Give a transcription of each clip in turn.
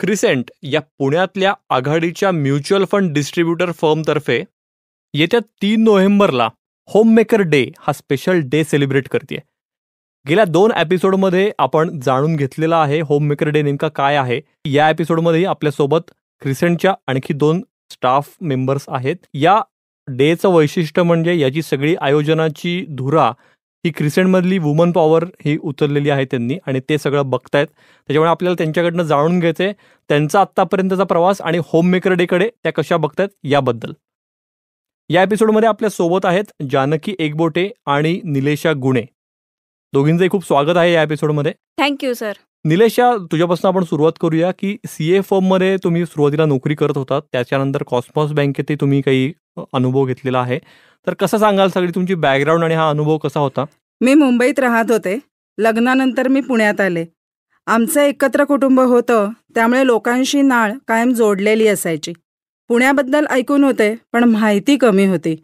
crescent या पुण्यातल्या आघाडीच्या म्युच्युअल फंड डिस्ट्रीब्युटर तर्फे येत्या तीन नोव्हेंबरला होममेकर डे हा स्पेशल डे सेलिब्रेट करते गेल्या दोन एपिसोडमध्ये आपण जाणून घेतलेला आहे होममेकर डे नेमका काय आहे या एपिसोडमध्येही आपल्यासोबत क्रिसेंटच्या आणखी दोन स्टाफ मेंबर्स आहेत या डेचं वैशिष्ट्य म्हणजे याची सगळी आयोजनाची धुरा ही क्रिसेंटमधली वुमन पॉवर ही उतरलेली आहे त्यांनी आणि ते सगळं बघतायत त्याच्यामुळे आपल्याला त्यांच्याकडनं जाणून घ्यायचंय त्यांचा आत्तापर्यंतचा प्रवास आणि होम मेकर डेकडे त्या कशा बघतायत याबद्दल या एपिसोडमध्ये आपल्या सोबत आहेत जानकी एकबोटे आणि निलेशा गुणे दोघींचं खूप स्वागत आहे या एपिसोडमध्ये थँक्यू सर निलेशा तुझ्यापासून आपण सुरुवात करूया की सी ए मध्ये तुम्ही सुरुवातीला नोकरी करत होता त्याच्यानंतर कॉस्मॉस बँकेत तुम्ही काही अनुभव घेतलेला आहे तर कसं सांगाल सगळी तुमची बॅकग्राऊंड आणि हा अनुभव कसा होता मी मुंबईत राहत होते लग्नानंतर मी पुण्यात आले आमचं एकत्र कुटुंब होतं त्यामुळे लोकांशी नाळ कायम जोडलेली असायची पुण्याबद्दल ऐकून होते पण माहिती कमी होती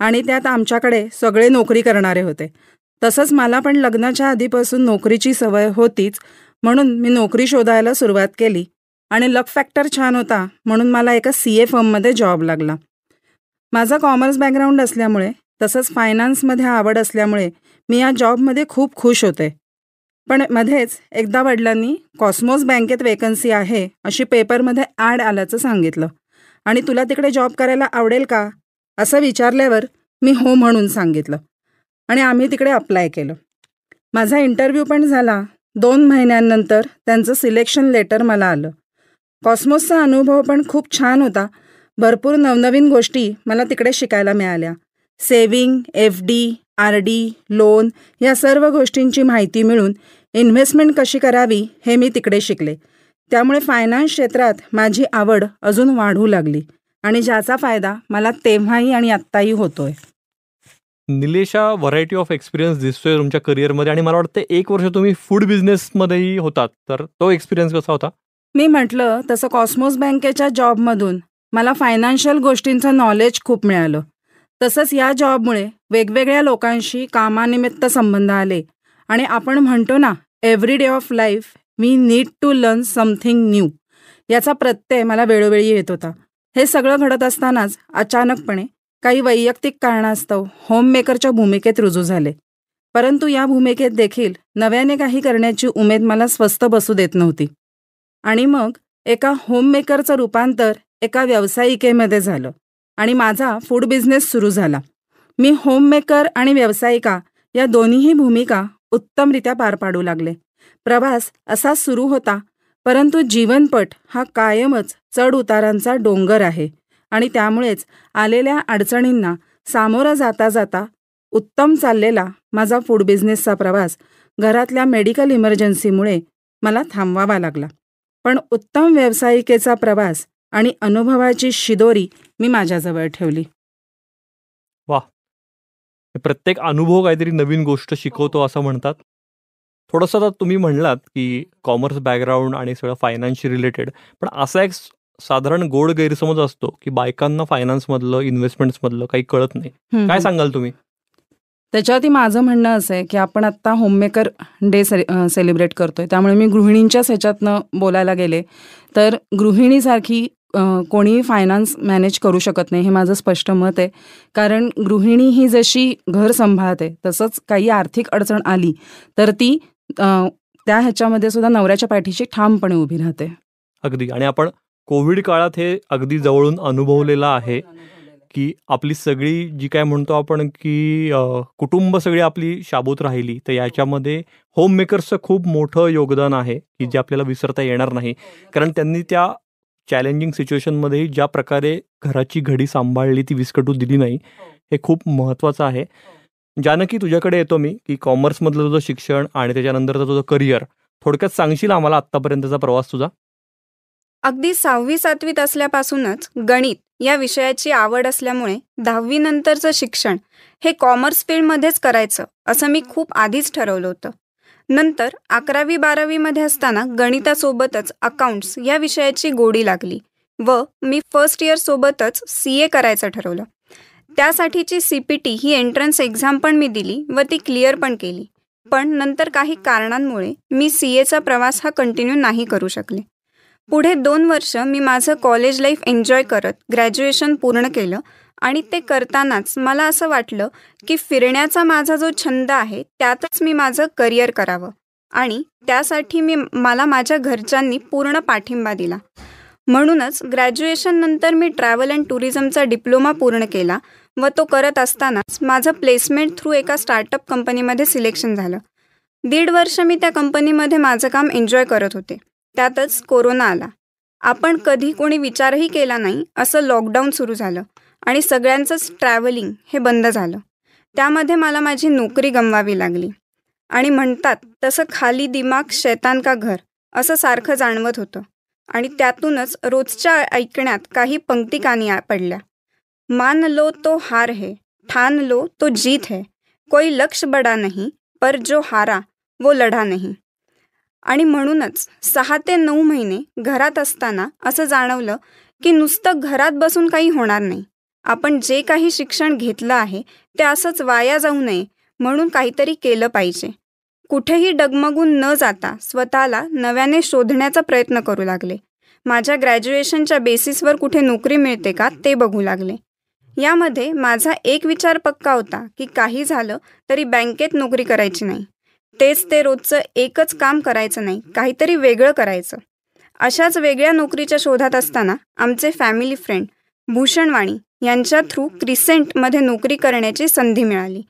आणि त्यात आमच्याकडे सगळे नोकरी करणारे होते तसंच मला पण लग्नाच्या आधीपासून नोकरीची सवय होतीच म्हणून मी नोकरी शोधायला सुरुवात केली आणि लक फॅक्टर छान होता म्हणून मला एका सी ए फर्ममध्ये जॉब लागला माझा कॉमर्स बॅकग्राऊंड असल्यामुळे तसंच फायनान्समध्ये आवड असल्यामुळे मी या जॉबमध्ये खूप खुश होते पण मध्येच एकदा वडिलांनी कॉस्मोस बँकेत वेकन्सी आहे अशी पेपरमध्ये ॲड आल्याचं सांगितलं आणि तुला तिकडे जॉब करायला आवडेल का असं विचारल्यावर मी हो म्हणून सांगितलं आणि आम्ही तिकडे अप्लाय केलं माझा इंटरव्ह्यू पण झाला दोन महिन्यांनंतर त्यांचं सिलेक्शन लेटर मला आलं कॉस्मोसचा अनुभव पण खूप छान होता भरपूर नवनवीन गोष्टी मला तिकडे शिकायला मिळाल्या saving F D R D loan या सर्व गोष्टींची माहिती मिळून इन्व्हेस्टमेंट कशी करावी हे मी तिकडे शिकले त्यामुळे फायनान्स क्षेत्रात माझी आवड अजून वाढू लागली आणि ज्याचा फायदा मला तेव्हाही आणि आत्ताही होतोय निलेशा व्हरायटी ऑफ एक्सपिरियन्स दिसतोय तुमच्या करिअरमध्ये आणि मला वाटतं एक वर्ष तुम्ही फूड बिझनेसमध्येही होतात तर तो एक्सपिरियन्स कसा होता मी म्हटलं तसं कॉस्मोस बँकेच्या जॉबमधून मला फायनान्शियल गोष्टींचं नॉलेज खूप मिळालं तसंच या जॉबमुळे वेगवेगळ्या लोकांशी कामानिमित्त संबंध आले आणि आपण म्हणतो ना एव्हरी डे ऑफ लाईफ मी need to learn something new याचा प्रत्यय मला वेळोवेळी येत होता हे सगळं घडत असतानाच अचानकपणे काही वैयक्तिक कारणास्तव होममेकरच्या भूमिकेत रुजू झाले परंतु या भूमिकेत देखील नव्याने काही करण्याची उमेद मला स्वस्त बसू देत नव्हती आणि मग एका होममेकरचं रूपांतर एका व्यावसायिकेमध्ये झालं आणि माझा फूड बिझनेस सुरू झाला मी होममेकर आणि व्यावसायिका या दोन्हीही भूमिका उत्तमरित्या पार पाडू लागले प्रवास असा सुरू होता परंतु जीवनपट हा कायमच चढ उतारांचा डोंगर आहे आणि त्यामुळेच आलेल्या अडचणींना सामोरा जाता जाता उत्तम चाललेला माझा फूड बिझनेसचा प्रवास घरातल्या मेडिकल इमर्जन्सीमुळे मला थांबवावा लागला पण उत्तम व्यावसायिकेचा प्रवास आणि अनुभवाची शिदोरी मी माझ्याजवळ ठेवली वा प्रत्येक अनुभव काहीतरी नवीन गोष्ट शिकवतो असं म्हणतात थोडंसं आता तुम्ही म्हणलात की कॉमर्स बॅकग्राऊंड आणि सगळं फायनान्सशी रिलेटेड पण असा एक साधारण गोड गैरसमज असतो की बायकांना फायनान्समधलं मधलं काही कळत नाही काय सांगाल तुम्ही त्याच्यावरती माझं म्हणणं असं आहे की आपण आत्ता होममेकर डे से सेलिब्रेट करतोय त्यामुळे मी गृहिणींच्याच ह्याच्यातनं बोलायला गेले तर गृहिणीसारखी कोणीही फायनान्स मॅनेज करू शकत नाही हे माझं स्पष्ट मत आहे कारण गृहिणी ही जशी घर सांभाळते तसंच काही आर्थिक अडचण आली तर ती त्या ह्याच्यामध्ये सुद्धा नवऱ्याच्या पाठीशी ठामपणे उभी राहते अगदी आणि आपण कोविड काळात हे अगदी जवळून अनुभवलेलं आहे की आपली सगळी जी काय म्हणतो आपण की कुटुंब सगळी आपली शाबूत राहिली तर याच्यामध्ये होममेकर्सचं खूप मोठं योगदान आहे की जे आपल्याला विसरता येणार नाही कारण त्यांनी त्या चॅलेंजिंग सिच्युएशनमध्ये ज्या प्रकारे घराची घडी सांभाळली ती विस्कटू दिली नाही हे खूप महत्त्वाचं आहे जानकी तुझ्याकडे येतो मी की कॉमर्समधलं तुझं शिक्षण आणि त्याच्यानंतरचं तुझं करिअर थोडक्यात सांगशील आम्हाला आत्तापर्यंतचा प्रवास तुझा अगदी सहावी सातवीत असल्यापासूनच गणित या विषयाची आवड असल्यामुळे दहावीनंतरचं शिक्षण हे कॉमर्स फील्डमध्येच करायचं असं मी खूप आधीच ठरवलं होतं नंतर अकरावी बारावीमध्ये असताना गणितासोबतच अकाउंट्स या विषयाची गोडी लागली व मी फर्स्ट इयरसोबतच सी ए करायचं ठरवलं त्यासाठीची सी पी टी ही एंट्रन्स एक्झाम पण मी दिली व ती क्लिअर पण केली पण नंतर काही कारणांमुळे मी सी एचा प्रवास हा कंटिन्यू नाही करू शकले पुढे दोन वर्ष मी माझं कॉलेज लाईफ एन्जॉय करत ग्रॅज्युएशन पूर्ण केलं आणि ते करतानाच मला असं वाटलं की फिरण्याचा माझा जो छंद आहे त्यातच मी माझं करिअर करावं आणि त्यासाठी मी मला माझ्या घरच्यांनी पूर्ण पाठिंबा दिला म्हणूनच ग्रॅज्युएशननंतर मी ट्रॅव्हल अँड टुरिझमचा डिप्लोमा पूर्ण केला व तो करत असतानाच माझं प्लेसमेंट थ्रू एका स्टार्टअप कंपनीमध्ये सिलेक्शन झालं दीड वर्ष मी त्या कंपनीमध्ये माझं काम एन्जॉय करत होते त्यातच कोरोना आला आपण कधी कोणी विचारही केला नाही असं लॉकडाऊन सुरू झालं आणि सगळ्यांचंच ट्रॅव्हलिंग हे बंद झालं त्यामध्ये मला माझी नोकरी गमवावी लागली आणि म्हणतात तसं खाली दिमाग शैतान का घर असं सारखं जाणवत होतं आणि त्यातूनच रोजच्या ऐकण्यात काही पंक्ती कानी पडल्या मान लो तो हार है ठान लो तो जीत है कोई लक्ष बडा नाही पर जो हारा वो लढा नाही आणि म्हणूनच सहा ते नऊ महिने घरात असताना असं जाणवलं की नुसतं घरात बसून काही होणार नाही आपण जे काही शिक्षण घेतलं आहे ते असंच वाया जाऊ नये म्हणून काहीतरी केलं पाहिजे कुठेही डगमगून न जाता स्वतःला नव्याने शोधण्याचा प्रयत्न करू लागले माझ्या ग्रॅज्युएशनच्या बेसिसवर कुठे नोकरी मिळते का ते बघू लागले यामध्ये माझा एक विचार पक्का होता की काही झालं तरी बँकेत नोकरी करायची नाही तेच ते रोजचं एकच काम करायचं नाही काहीतरी वेगळं करायचं अशाच वेगळ्या नोकरीच्या शोधात असताना आमचे फॅमिली फ्रेंड भूषण वाणी यांच्या थ्रू क्रिसेंटमध्ये नोकरी करण्याची संधी मिळाली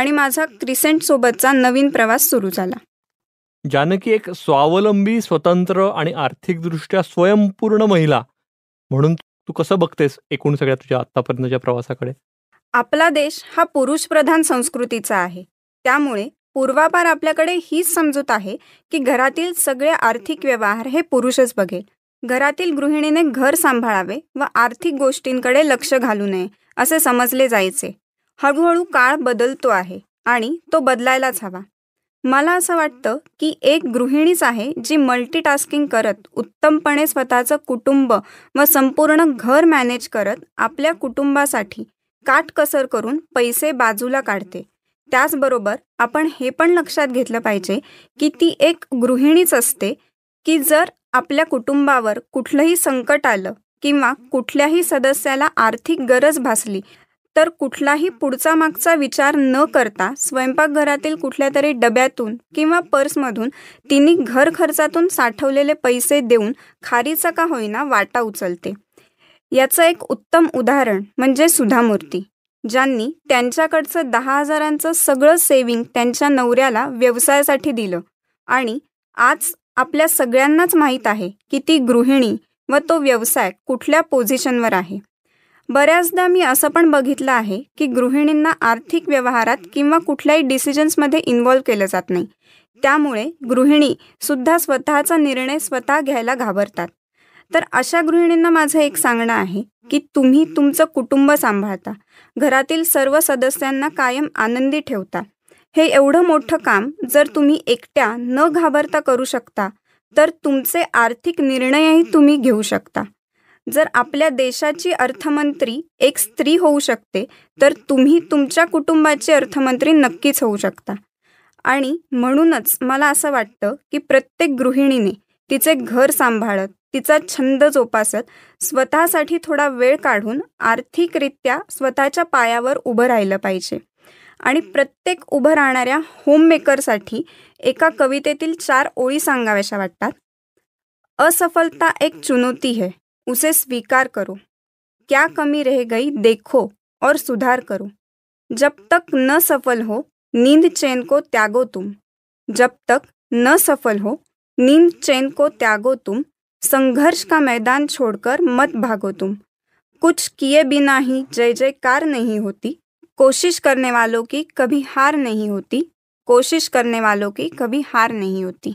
आणि माझा क्रिसेंटसोबतचा नवीन प्रवास सुरू झाला जानकी एक स्वावलंबी स्वतंत्र आणि आर्थिकदृष्ट्या स्वयंपूर्ण महिला म्हणून तू कसं बघतेस एकूण सगळ्या तुझ्या आतापर्यंतच्या प्रवासाकडे आपला देश हा पुरुषप्रधान संस्कृतीचा आहे त्यामुळे पूर्वापार आपल्याकडे हीच समजूत आहे की घरातील सगळे आर्थिक व्यवहार हे पुरुषच बघेल घरातील गृहिणीने घर सांभाळावे व आर्थिक गोष्टींकडे लक्ष घालू नये असे समजले जायचे हळूहळू काळ बदलतो आहे आणि तो बदलायलाच हवा मला असं वाटतं की एक गृहिणीच आहे जी मल्टीटास्किंग करत उत्तमपणे स्वतःचं कुटुंब व संपूर्ण घर मॅनेज करत आपल्या कुटुंबासाठी काटकसर करून पैसे बाजूला काढते त्याचबरोबर आपण हे पण लक्षात घेतलं पाहिजे की ती एक गृहिणीच असते की जर आपल्या कुटुंबावर कुठलंही संकट आलं किंवा कुठल्याही सदस्याला आर्थिक गरज भासली तर कुठलाही पुढचा मागचा विचार न करता स्वयंपाकघरातील कुठल्या तरी डब्यातून किंवा पर्समधून तिने घर खर्चातून साठवलेले पैसे देऊन खारीचा का होईना वाटा उचलते याचं एक उत्तम उदाहरण म्हणजे सुधामूर्ती ज्यांनी त्यांच्याकडचं दहा हजारांचं सगळं सेविंग त्यांच्या नवऱ्याला व्यवसायासाठी दिलं आणि आज आपल्या सगळ्यांनाच माहीत आहे की ती गृहिणी व तो व्यवसाय कुठल्या पोझिशनवर आहे बऱ्याचदा मी असं पण बघितलं आहे की गृहिणींना आर्थिक व्यवहारात किंवा कुठल्याही डिसिजन्समध्ये इन्व्हॉल्व केलं जात नाही त्यामुळे गृहिणी सुद्धा स्वतःचा निर्णय स्वतः घ्यायला घाबरतात तर अशा गृहिणींना माझं एक सांगणं आहे की तुम्ही तुमचं कुटुंब सांभाळता घरातील सर्व सदस्यांना कायम आनंदी ठेवता हे एवढं मोठं काम जर तुम्ही एकट्या न घाबरता करू शकता तर तुमचे आर्थिक निर्णयही तुम्ही घेऊ शकता जर आपल्या देशाची अर्थमंत्री एक स्त्री होऊ शकते तर तुम्ही तुमच्या कुटुंबाचे अर्थमंत्री नक्कीच होऊ शकता आणि म्हणूनच मला असं वाटतं की प्रत्येक गृहिणीने तिचे घर सांभाळत तिचा छंद जोपासत स्वतःसाठी थोडा वेळ काढून आर्थिकरित्या स्वतःच्या पायावर उभं राहिलं पाहिजे आणि प्रत्येक उभं राहणाऱ्या होममेकरसाठी एका कवितेतील चार ओळी सांगाव्याशा वाटतात असफलता एक चुनौती है उसे स्वीकार करो क्या कमी रह गई देखो और सुधार करो जब तक न सफल हो नींद चैन को त्यागो तुम जब तक न सफल हो नींद चैन को त्यागो तुम संघर्ष का मैदान छोड़कर मत भागो तुम कुछ किए बिना ही जय जयकार नहीं होती कोशिश करने वालों की कभी हार नहीं होती कोशिश करने वालों की कभी हार नहीं होती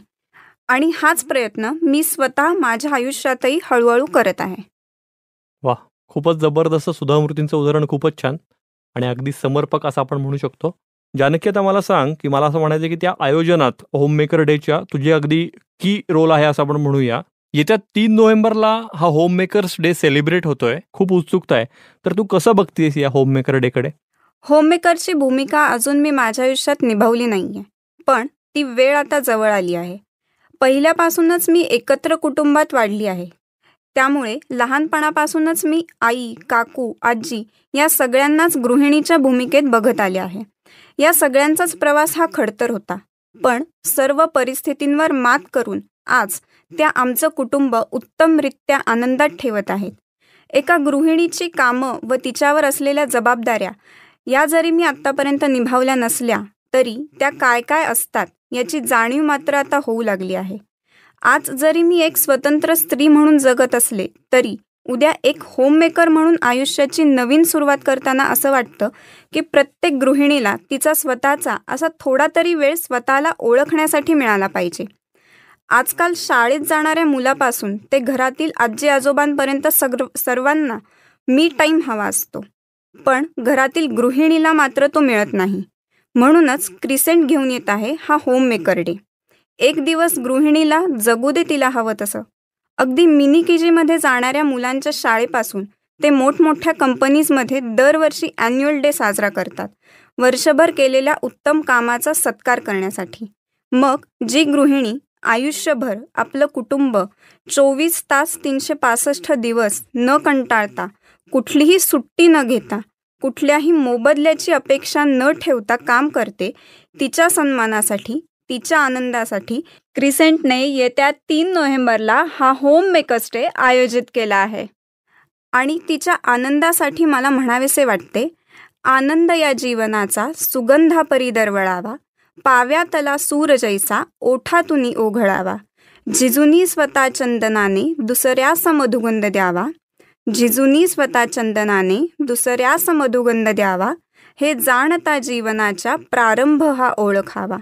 आणि हाच प्रयत्न मी स्वतः माझ्या आयुष्यातही हळूहळू करत आहे वा खूपच जबरदस्त सुधामूर्तींचं उदाहरण खूपच छान आणि अगदी समर्पक असं आपण म्हणू शकतो जानकी आता मला सांग की मला असं म्हणायचं की त्या आयोजनात होममेकर डेच्या तुझी अगदी की रोल आहे असं आपण म्हणूया येत्या तीन नोव्हेंबरला हा होम मेकर्स डे सेलिब्रेट होतोय खूप उत्सुकता आहे तर तू कसं बघतेस या होम मेकर डेकडे होम मेकरची भूमिका अजून मी माझ्या आयुष्यात निभावली नाहीये पण ती वेळ आता जवळ आली आहे पहिल्यापासूनच मी एकत्र कुटुंबात वाढली आहे त्यामुळे लहानपणापासूनच मी आई काकू आजी या सगळ्यांनाच गृहिणीच्या भूमिकेत बघत आले आहे या सगळ्यांचाच प्रवास हा खडतर होता पण सर्व परिस्थितींवर मात करून आज त्या आमचं कुटुंब उत्तमरित्या आनंदात ठेवत आहेत एका गृहिणीची कामं व तिच्यावर असलेल्या जबाबदाऱ्या या जरी मी आत्तापर्यंत निभावल्या नसल्या तरी त्या काय काय असतात याची जाणीव मात्र आता होऊ लागली आहे आज जरी मी एक स्वतंत्र स्त्री म्हणून जगत असले तरी उद्या एक होममेकर म्हणून आयुष्याची नवीन सुरुवात करताना असं वाटतं की प्रत्येक गृहिणीला तिचा स्वतःचा असा थोडा तरी वेळ स्वतःला ओळखण्यासाठी मिळाला पाहिजे आजकाल शाळेत जाणाऱ्या मुलापासून ते घरातील आजी आजोबांपर्यंत सग्र सर्वांना मी टाईम हवा असतो पण घरातील गृहिणीला मात्र तो मिळत नाही म्हणूनच क्रिसेंट घेऊन येत आहे हा होम मेकर डे एक दिवस गृहिणीला जगू दे तिला हवं तसं अगदी मिनी के जीमध्ये जाणाऱ्या मुलांच्या शाळेपासून ते मोठमोठ्या कंपनीजमध्ये दरवर्षी ॲन्युअल डे साजरा करतात वर्षभर केलेल्या उत्तम कामाचा सत्कार करण्यासाठी मग जी गृहिणी आयुष्यभर आपलं कुटुंब चोवीस तास तीनशे पासष्ट दिवस न कंटाळता कुठलीही सुट्टी न घेता कुठल्याही मोबदल्याची अपेक्षा न ठेवता काम करते तिच्या सन्मानासाठी तिच्या आनंदासाठी क्रिसेंटने येत्या तीन नोव्हेंबरला हा होम मेकर्स डे आयोजित केला आहे आणि तिच्या आनंदासाठी मला म्हणावेसे वाटते आनंद या जीवनाचा सुगंधापरी दरवळावा पाव्यातला सूर जैसा ओठातुनी ओघळावा जिजुनी स्वतः चंदनाने दुसऱ्या समधुगंध द्यावा जिजुनी स्वतः चंदनाने दुसऱ्या समधुगंध द्यावा हे जाणता जीवनाचा प्रारंभ हा ओळखावा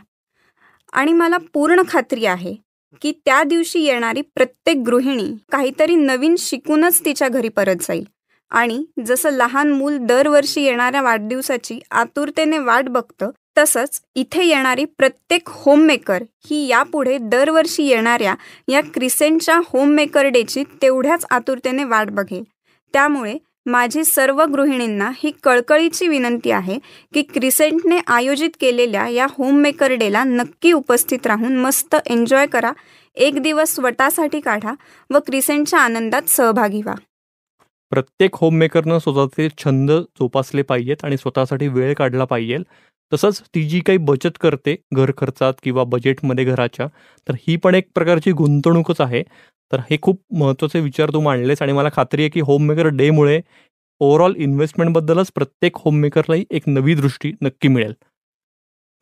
आणि मला पूर्ण खात्री आहे की त्या दिवशी येणारी प्रत्येक गृहिणी काहीतरी नवीन शिकूनच तिच्या घरी परत जाईल आणि जसं लहान मूल दरवर्षी येणाऱ्या वाढदिवसाची आतुरतेने वाट बघतं तसंच इथे येणारी प्रत्येक होममेकर ही यापुढे दरवर्षी येणाऱ्या या क्रिसेंटच्या होममेकर डेची तेवढ्याच आतुरतेने वाट बघेल त्यामुळे माझी सर्व गृहिणींना ही कळकळीची विनंती आहे की क्रिसेंटने आयोजित केलेल्या या होममेकर डेला नक्की उपस्थित राहून मस्त एन्जॉय करा एक दिवस स्वतःसाठी काढा व क्रिसेंटच्या आनंदात सहभागी व्हा प्रत्येक होममेकरनं स्वतःचे छंद जोपासले पाहिजेत आणि स्वतःसाठी वेळ काढला पाहिजे तसंच ती जी काही बचत करते घर खर्चात किंवा बजेटमध्ये घराच्या तर ही पण एक प्रकारची गुंतवणूकच आहे तर हे खूप महत्त्वाचे विचार तू मांडलेस आणि मला खात्री आहे की होममेकर डेमुळे ओव्हरऑल इन्व्हेस्टमेंटबद्दलच प्रत्येक होममेकरलाही एक नवी दृष्टी नक्की मिळेल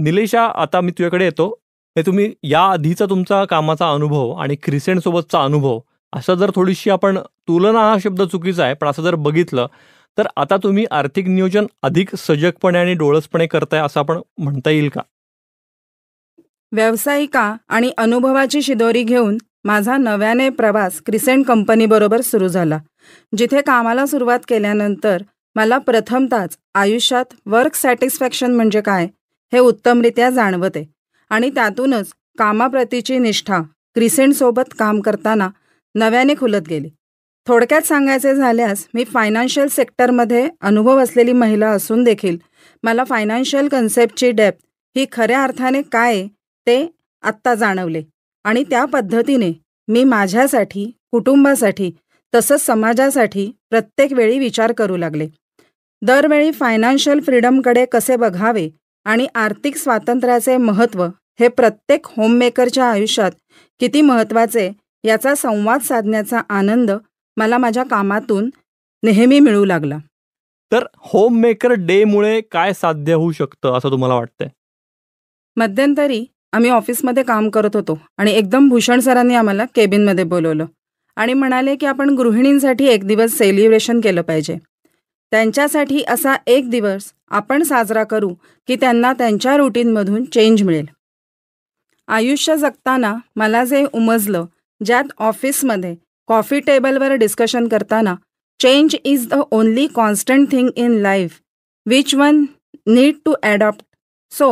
निलेशा आता मी तुझ्याकडे येतो हे तुम्ही या आधीचा तुमचा कामाचा अनुभव आणि क्रिसेंटसोबतचा अनुभव असं जर थोडीशी आपण तुलना हा शब्द चुकीचा आहे पण असं जर बघितलं तर आता तुम्ही आर्थिक नियोजन अधिक सजगपणे आणि डोळसपणे करताय असं आपण म्हणता येईल का व्यावसायिका आणि अनुभवाची शिदोरी घेऊन माझा नव्याने प्रवास क्रिसेंट कंपनीबरोबर सुरू झाला जिथे कामाला सुरुवात केल्यानंतर मला प्रथमताच आयुष्यात वर्क सॅटिस्फॅक्शन म्हणजे काय हे उत्तमरित्या जाणवते आणि त्यातूनच कामाप्रतीची निष्ठा क्रिसेंटसोबत काम करताना नव्याने खुलत गेली थोडक्यात सांगायचे झाल्यास मी फायनान्शियल सेक्टरमध्ये अनुभव असलेली महिला असून देखील मला फायनान्शियल कन्सेप्टची डेप्थ ही खऱ्या अर्थाने काय ते आत्ता जाणवले आणि त्या पद्धतीने मी माझ्यासाठी कुटुंबासाठी तसंच समाजासाठी प्रत्येक वेळी विचार करू लागले दरवेळी फायनान्शियल फ्रीडमकडे कसे बघावे आणि आर्थिक स्वातंत्र्याचे महत्त्व हे प्रत्येक होममेकरच्या आयुष्यात किती महत्त्वाचे याचा संवाद साधण्याचा आनंद मला माझ्या कामातून नेहमी मिळू लागला तर होम मेकर डे मुळे काय साध्य होऊ शकतं असं तुम्हाला वाटतंय मध्यंतरी आम्ही ऑफिसमध्ये काम करत होतो आणि एकदम भूषण सरांनी आम्हाला केबिनमध्ये बोलवलं आणि म्हणाले की आपण गृहिणींसाठी एक दिवस सेलिब्रेशन केलं पाहिजे त्यांच्यासाठी असा एक दिवस आपण साजरा करू की त्यांना त्यांच्या रुटीनमधून चेंज मिळेल आयुष्य जगताना मला जे उमजलं ज्यात ऑफिसमध्ये कॉफी टेबलवर डिस्कशन करताना change is the only constant thing in life which one need to adopt so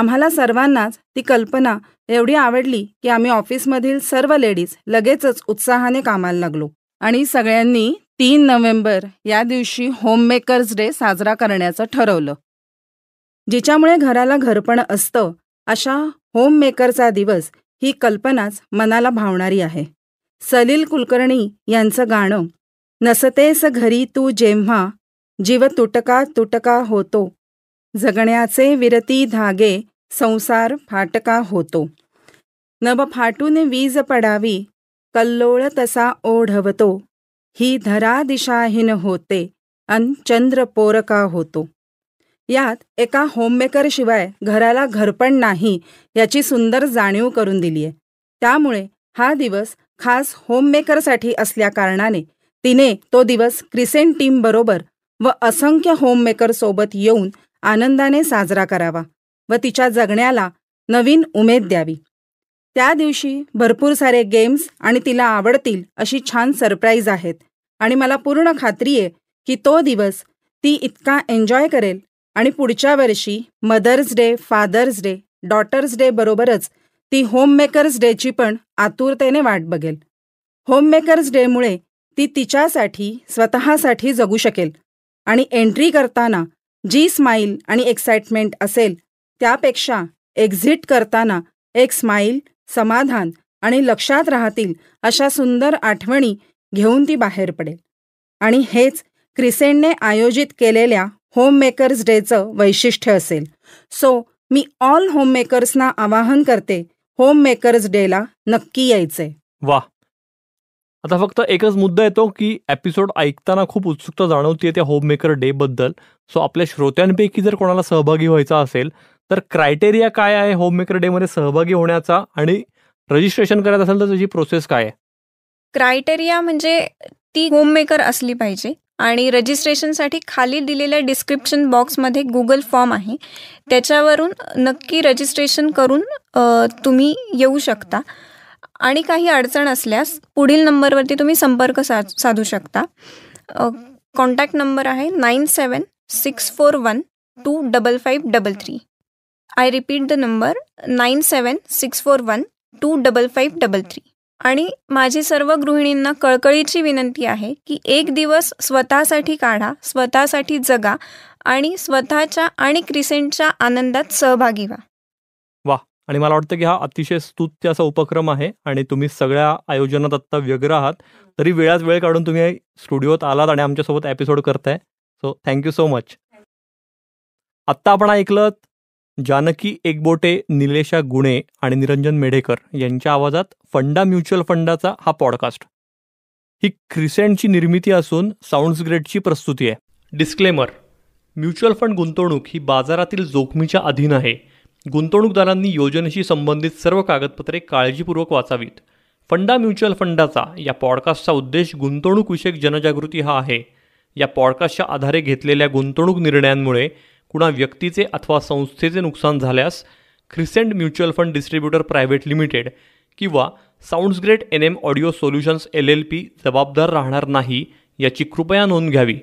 आम्हाला सर्वांनाच ती कल्पना एवढी आवडली की आम्ही ऑफिसमधील सर्व लेडीज लगेचच उत्साहाने कामाला लागलो आणि सगळ्यांनी तीन नोव्हेंबर या दिवशी होममेकर्स डे साजरा करण्याचं ठरवलं जिच्यामुळे घराला घरपण असतं अशा होममेकरचा दिवस ही कल्पनाच मनाला भावणारी आहे सलील कुलकर्णी यांचं गाणं नसतेस घरी तू जेव्हा जीव तुटका तुटका होतो जगण्याचे विरती धागे संसार फाटका होतो नव फाटून वीज पडावी कल्लोळ तसा ओढवतो ही धरा दिशाहीन होते अन चंद्र पोरका होतो यात एका होममेकरशिवाय घराला घरपण नाही याची सुंदर जाणीव करून दिलीये त्यामुळे हा दिवस खास होममेकरसाठी असल्याकारणाने तिने तो दिवस क्रिसेंट बरोबर व असंख्य होममेकरसोबत येऊन आनंदाने साजरा करावा व तिच्या जगण्याला नवीन उमेद द्यावी त्या दिवशी भरपूर सारे गेम्स आणि तिला आवडतील अशी छान सरप्राईज आहेत आणि मला पूर्ण खात्री आहे की तो दिवस ती इतका एन्जॉय करेल आणि पुढच्या वर्षी mother's day father's day daughter's day बरोबरच ती होममेकर्स डेची पण आतुरतेने वाट बघेल होममेकर्स डेमुळे ती तिच्यासाठी स्वतःसाठी जगू शकेल आणि एंट्री करताना जी स्माईल आणि एक्साइटमेंट असेल त्यापेक्षा एक्झिट करताना एक स्माईल समाधान आणि लक्षात राहतील अशा सुंदर आठवणी घेऊन ती बाहेर पडेल आणि हेच क्रिसेनने आयोजित केलेल्या होममेकर्स डेचं वैशिष्ट्य असेल सो मी ऑल होममेकर्सना आवाहन करते होम मेकर्स डेला नक्की यायचंय वा आता फक्त एकच मुद्दा येतो की एपिसोड ऐकताना खूप उत्सुकता जाणवते त्या होम मेकर डे बद्दल सो आपल्या श्रोत्यांपैकी जर कोणाला सहभागी व्हायचा असेल तर क्रायटेरिया काय आहे होम मेकर डे मध्ये सहभागी होण्याचा आणि रजिस्ट्रेशन करायचं असेल तर त्याची प्रोसेस काय आहे क्रायटेरिया म्हणजे ती होम मेकर असली पाहिजे आणि रजिस्ट्रेशनसाठी खाली दिलेल्या डिस्क्रिप्शन बॉक्समध्ये गुगल फॉर्म आहे त्याच्यावरून नक्की रजिस्ट्रेशन करून तुम्ही येऊ शकता आणि काही अडचण असल्यास पुढील नंबरवरती तुम्ही संपर्क सा साधू शकता कॉन्टॅक्ट नंबर आहे nine seven six four one two double five double three I repeat the number nine seven six four one two double five double three आणि माझी सर्व गृहिणींना कळकळीची विनंती आहे की एक दिवस स्वतःसाठी काढा स्वतःसाठी जगा आणि स्वतःच्या आणि क्रिसेंटच्या आनंदात सहभागी व्हा वा आणि मला वाटतं की हा अतिशय स्तुत्य असा उपक्रम आहे आणि तुम्ही सगळ्या आयोजनात आत्ता व्यग्र आहात तरी वेळात वेळ काढून तुम्ही स्टुडिओत आलात आणि आमच्यासोबत एपिसोड करताय सो थँक्यू सो मच आत्ता आपण ऐकलं जानकी एकबोटे निलेशा गुणे आणि निरंजन मेढेकर यांच्या आवाजात फंडा म्युच्युअल फंडाचा हा पॉडकास्ट ही क्रिसेंटची निर्मिती असून साऊंड्स ग्रेडची प्रस्तुती आहे डिस्क्लेमर म्युच्युअल फंड गुंतवणूक ही बाजारातील जोखमीच्या अधीन आहे गुंतवणूकदारांनी योजनेशी संबंधित सर्व कागदपत्रे काळजीपूर्वक वाचावीत फंडा म्युच्युअल फंडाचा या पॉडकास्टचा उद्देश गुंतवणूकविषयक जनजागृती हा आहे या पॉडकास्टच्या आधारे घेतलेल्या गुंतवणूक निर्णयांमुळे कुणा व्यक्तीचे अथवा संस्थेचे नुकसान झाल्यास crescent mutual fund distributor private limited किंवा sounds great N M audio solutions L L P जबाबदार राहणार नाही याची कृपया नोंद घ्यावी